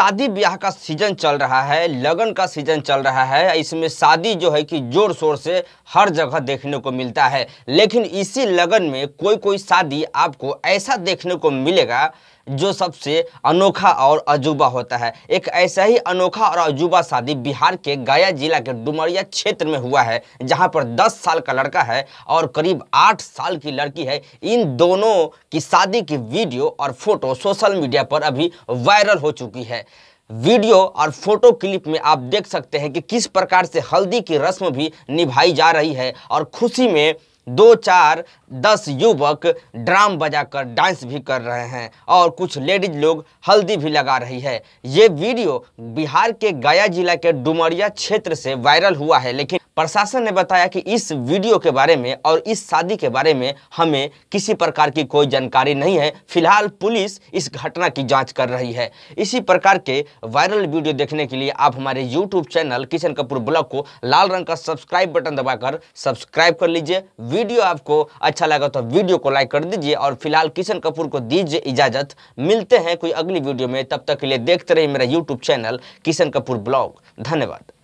शादी ब्याह का सीजन चल रहा है लगन का सीजन चल रहा है इसमें शादी जो है कि जोर शोर से हर जगह देखने को मिलता है लेकिन इसी लगन में कोई कोई शादी आपको ऐसा देखने को मिलेगा जो सबसे अनोखा और अजूबा होता है एक ऐसा ही अनोखा और अजूबा शादी बिहार के गया जिला के डुमरिया क्षेत्र में हुआ है जहां पर 10 साल का लड़का है और करीब 8 साल की लड़की है इन दोनों की शादी की वीडियो और फोटो सोशल मीडिया पर अभी वायरल हो चुकी है वीडियो और फोटो क्लिप में आप देख सकते हैं कि किस प्रकार से हल्दी की रस्म भी निभाई जा रही है और खुशी में दो चार दस युवक ड्राम बजाकर डांस भी कर रहे हैं और कुछ लेडीज लोग हल्दी भी लगा रही है ये वीडियो बिहार के गया जिला के डुमरिया क्षेत्र से वायरल हुआ है लेकिन प्रशासन ने बताया कि इस वीडियो के बारे में और इस शादी के बारे में हमें किसी प्रकार की कोई जानकारी नहीं है फिलहाल पुलिस इस घटना की जांच कर रही है इसी प्रकार के वायरल वीडियो देखने के लिए आप हमारे YouTube channel Kishan Kapoor blog को लाल रंग का सब्सक्राइब बटन दबाकर सब्सक्राइब कर लीजिए वीडियो आपको अच्छा लगा तो वीडियो को लाइक कर दीजिए और फिलहाल किशन कपूर को दीजिए इजाजत मिलते हैं कोई अगली वीडियो में तब तक के लिए देखते रहिए मेरा YouTube channel Kishan Kapoor blog धन्यवाद